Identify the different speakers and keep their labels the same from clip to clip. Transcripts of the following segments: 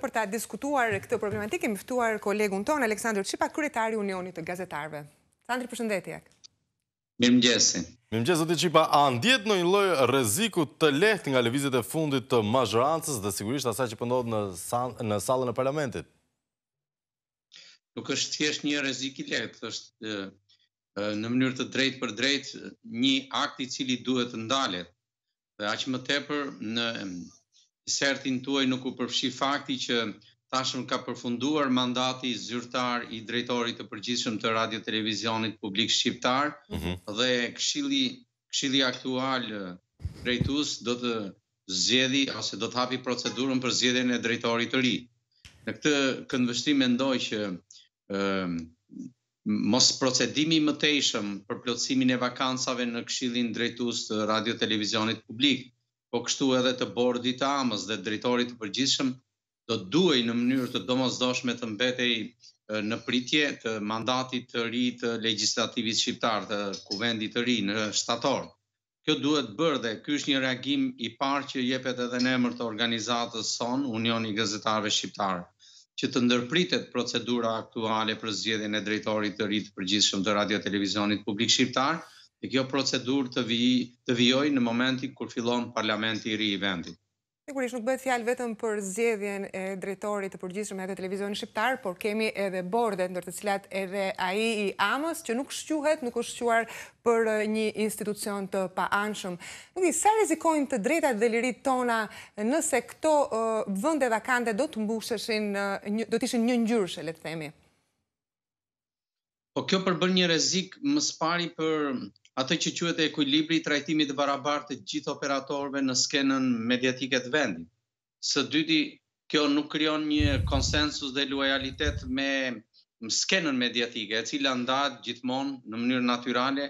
Speaker 1: për ta diskutuar këtë problematikë, e ftuar kolegun ton, Aleksandr Qipa, kryetari Unionit të Gazetarve. Sandri, përshëndetje.
Speaker 2: Mirë mëgjesi. Mirë mëgjesi, zëti Qipa, a ndjetë në një lojë reziku të leht nga levizit e fundit të mazhërancës dhe sigurisht asaj që pëndodhë në salën e parlamentit?
Speaker 3: Nuk është thjesht një rezik i leht, është në mënyrë të drejt për drejt një akt i cili duhet të ndalet. Dhe aqë më tepër në sertin tuaj nuk u përfshi fakti që tashmë ka përfunduar mandati zyrtar i drejtorit të përgjithshëm të radio-televizionit publik shqiptar mm -hmm. dhe këshilli këshilli aktual drejtues do të zgjedhi ose do të hapi procedurën për zgjedhjen e drejtorit të ri. Në këtë këndvështrim mendoj që ëm mos procedimi më tejshëm për plotësimin e vakancave në këshillin drejtues të radio-televizionit publik, mm po kështu edhe të bordit të amës dhe drejtorit të përgjithshëm, do të duaj në mënyrë të domosdoshme të mbetej në pritje të mandatit të ri të legjislativit shqiptar të kuvendit të ri në shtator. Kjo duhet bërë dhe ky është një reagim i parë që jepet edhe në emër të organizatës SON, Unioni i Gazetarëve Shqiptar, që të ndërpritet procedura aktuale për zgjedhjen e drejtorit të ri të përgjithshëm të Radio Televizionit Publik shqiptarë, Shqiptar, e kjo procedur të, vij, të vijoj në momenti kur fillon parlamenti i ri i vendit.
Speaker 1: Sigurisht nuk bëhet fjalë vetëm për zgjedhjen e drejtorit të përgjithshëm të televizionit shqiptar, por kemi edhe borde ndër të cilat edhe ai i Amës që nuk shquhet, nuk është shquar për një institucion të paanshëm. Nuk i sa rrezikojnë të drejtat dhe lirit tona nëse këto vënde vende vakante do të mbusheshin, do të ishin një njërshë, le të themi.
Speaker 3: Po kjo përbën një rrezik më së për atë që quhet ekuilibri i trajtimit të barabartë të gjithë operatorëve në skenën mediatike të vendit. Së dyti, kjo nuk krijon një konsensus dhe lojalitet me skenën mediatike, e cila ndahet gjithmonë në mënyrë natyrale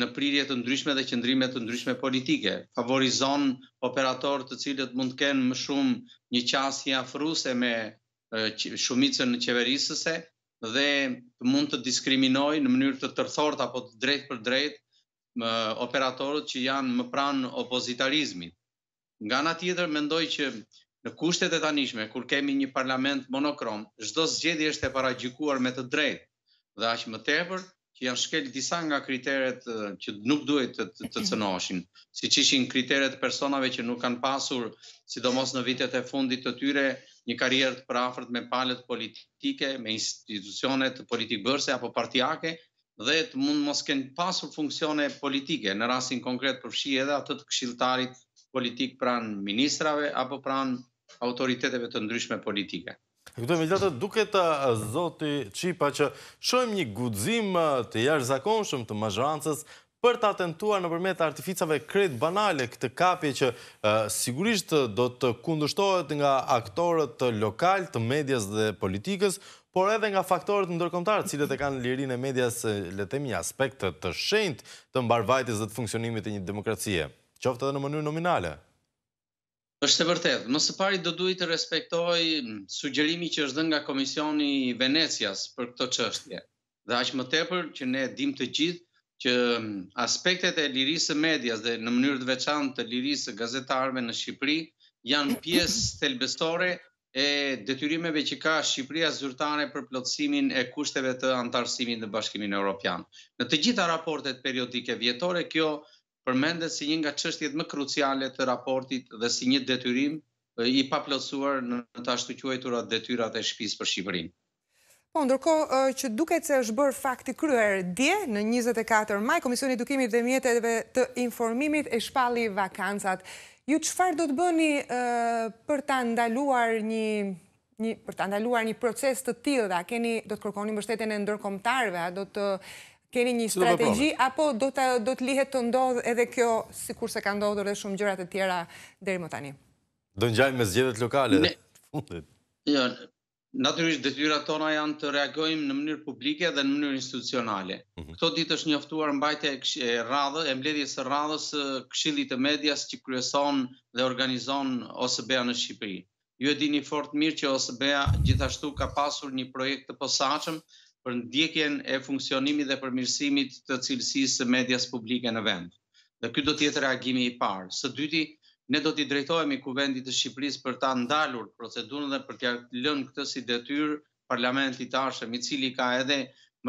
Speaker 3: në prirje të ndryshme dhe qendrime të ndryshme politike. Favorizon operatorë të cilët mund të kenë më shumë një qasje afruse me shumicën në qeverisëse dhe mund të diskriminojë në mënyrë të tërthort apo të drejt për drejt operatorët që janë më pranë opozitarizmit. Nga nga tjetër, mendoj që në kushtet e tanishme, kur kemi një parlament monokrom, zdo zgjedi është e paragjikuar me të drejt, dhe ashtë më tepër, që janë shkelë disa nga kriteret që nuk duhet të, të, të cënoshin, si që ishin kriteret personave që nuk kanë pasur, sidomos në vitet e fundit të tyre, një karierë të prafërt me palet politike, me institucionet politikë bërse apo partijake, dhe të mund mos kënë pasur funksione politike, në rasin konkret përfshi edhe atë të këshiltarit politik pranë ministrave apo pranë autoriteteve të ndryshme politike.
Speaker 2: Këtë me gjatë duke të zoti Qipa që shojmë një gudzim të jarë zakonshëm të mazhërancës për të atentuar në përmet artificave kret banale këtë kapje që sigurisht do të kundushtohet nga aktorët lokal të medjes dhe politikës, por edhe nga faktorët ndërkomtarë, cilët e kanë lirin e medias, letemi aspektet të shenjt të mbarvajtis dhe të funksionimit e një demokracie, qoftë edhe në mënyrë nominale?
Speaker 3: është të vërtet, mësë pari do duhet të respektoj sugjerimi që është dhe nga Komisioni Venecias për këto qështje, dhe aqë më tepër që ne dim të gjithë që aspektet e lirisë medias dhe në mënyrë të veçan të lirisë gazetarve në Shqipëri janë pjesë telbestore e detyrimeve që ka Shqipëria zyrtare për plotësimin e kushteve të antarësimin në Bashkimin Evropian. Në të gjitha raportet periodike vjetore kjo përmendet si një nga çështjet më kruciale të raportit dhe si një detyrim i paplotësuar në të ashtuquajtura detyrat e shpis për Shqipërinë.
Speaker 1: Po, ndërko që duke që është bërë fakti kryer dje në 24 maj, Komisioni Dukimit dhe Mjetetve të Informimit e shpalli vakancat. Ju qëfar do të bëni për ta ndaluar një një për të ndaluar një proces të tillë, a keni do të kërkoni mbështetjen e ndërkombëtarëve, a do të keni një strategji apo do të do të lihet të ndodhë edhe kjo kur se ka ndodhur edhe shumë gjëra të tjera deri më tani.
Speaker 2: Do ngjajmë me zgjedhjet lokale të fundit.
Speaker 3: Jo, Natyrisht detyrat tona janë të reagojmë në mënyrë publike dhe në mënyrë institucionale. Mhm. Këto ditë është njoftuar mbajtja e radhë, e mbledhjes së radhës së Këshillit të Medias që kryeson dhe organizon OSBE-a në Shqipëri. Ju e dini fort mirë që OSBE-a gjithashtu ka pasur një projekt të posaçëm për ndjekjen e funksionimit dhe përmirësimit të cilësisë së medias publike në vend. Dhe ky do të jetë reagimi i parë. Së dyti, Ne do t'i drejtojmë i kuvendit të Shqipëris për ta ndalur procedurën dhe për t'ja lënë këtë si detyr parlamentit të arshëm, i cili ka edhe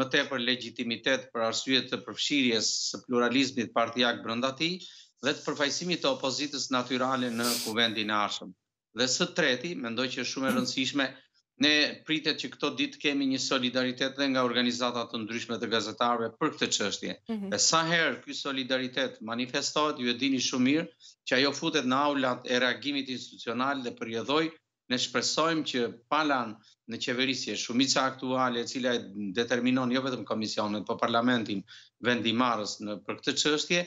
Speaker 3: më te për legitimitet për arsujet të përfshirjes së pluralizmit partijak brënda ti dhe të përfajsimit të opozitës naturalin në kuvendin e arshëm. Dhe së treti, mendoj që shumë e rëndësishme, Ne pritet që këto ditë kemi një solidaritet dhe nga organizatat të ndryshme të gazetarve për këtë qështje. Mhm. E sa herë këj solidaritet manifestohet, ju e dini shumë mirë që ajo futet në aulat e reagimit institucional dhe përjedhoj, ne shpresojmë që palan në qeverisje shumica aktuale, cila e determinon jo vetëm komisionet, për po parlamentin vendimarës në për këtë qështje,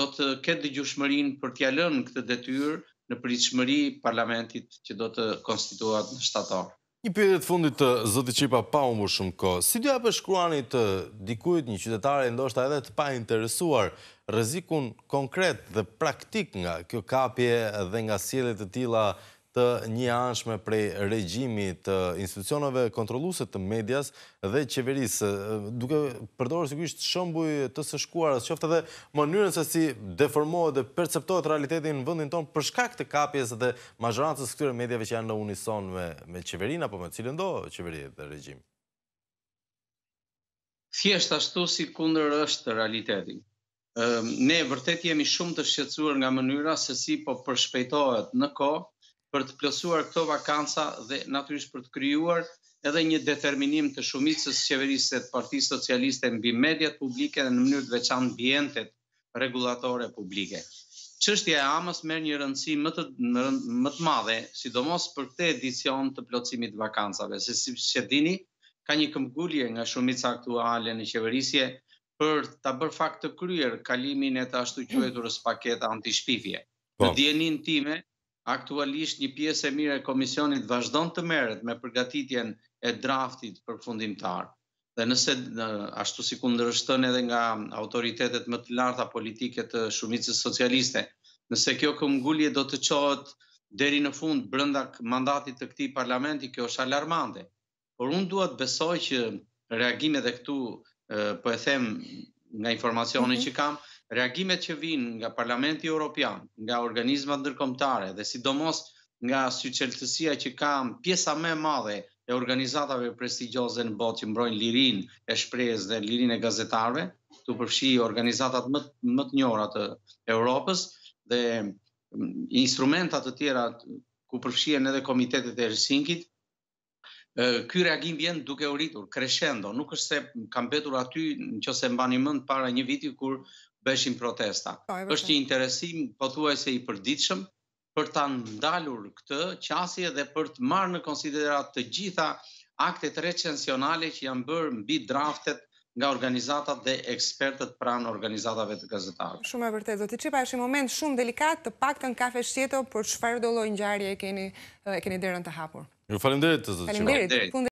Speaker 3: do të këtë dëgjushmërin për tjallën këtë detyrë në pritëshmëri parlamentit që do të konstituat
Speaker 2: në shtatarë. Një përre të fundit të zëti qipa pa më më shumë ko. Si dy apë shkruanit të dikujt një qytetare e ndoshta edhe të pa interesuar rëzikun konkret dhe praktik nga kjo kapje dhe nga sielet të tila të një anshme prej regjimit të institucionove kontroluset të medias dhe qeverisë, duke përdojrë sikisht shëmbuj të sëshkuarës, qofte dhe mënyrën se si deformohet dhe perceptohet realitetin në vëndin tonë përshka këtë kapjes dhe mazhërancës këtyre medjave që janë në unison me qeverina, po me cilën do qeveri dhe regjim?
Speaker 3: Thjesht ashtu si kunder është realitetin. Ne vërtet jemi shumë të shqetsuar nga mënyra se si po përshpejtohet në kohë për të plësuar këto vakansa dhe naturisht për të kryuar edhe një determinim të shumicës qeverisë të parti socialiste në bimediat publike dhe në mënyrët veçan bientet regulatore publike. Qështja e amës merë një rëndësi më të madhe, sidomos për këte edicion të plëcimit vakansave, se si që dini ka një këmgullje nga shumicë aktuale në qeverisje për të bërë fakt të kryer kalimin e të ashtu së paketa antishpifje. Po. Në djenin time, Aktualisht një pjesë e mirë e komisionit vazhdon të merret me përgatitjen e draftit për fundimtar. Dhe nëse ashtu si kundërshton edhe nga autoritetet më të larta politike të shumicës socialiste, nëse kjo këmgullje do të çohet deri në fund brenda mandatit të këtij parlamenti, kjo është alarmante. Por unë dua të besoj që reagimet e këtu po e them nga informacioni mhm. që kam reagimet që vinë nga Parlamenti Europian, nga organizmat ndërkomtare, dhe sidomos nga syqeltësia që kam pjesa me madhe e organizatave prestigjose në botë që mbrojnë lirin e shprez dhe lirin e gazetarve, të përfshi organizatat më të njora të Europës dhe mm, instrumentat të tjera ku përfshien edhe Komitetet e Rësinkit, Ky reagim vjen duke u rritur, kreshendo, nuk është se kam betur aty në që se mba një mënd para një viti kur beshim protesta. Êshtë po, një interesim, po thuaj se i përditshëm, për ta ndalur këtë qasje dhe për të marrë në konsiderat të gjitha aktet recensionale që janë bërë mbi draftet nga organizatat dhe ekspertët pranë organizatave të gazetarë.
Speaker 1: Shumë e vërtet, zoti qipa është i moment shumë delikat të pak të në kafe shqeto, për shfarë dolo njëjarje e keni dërën të hapur.
Speaker 2: Falem dhe të zotë qipa.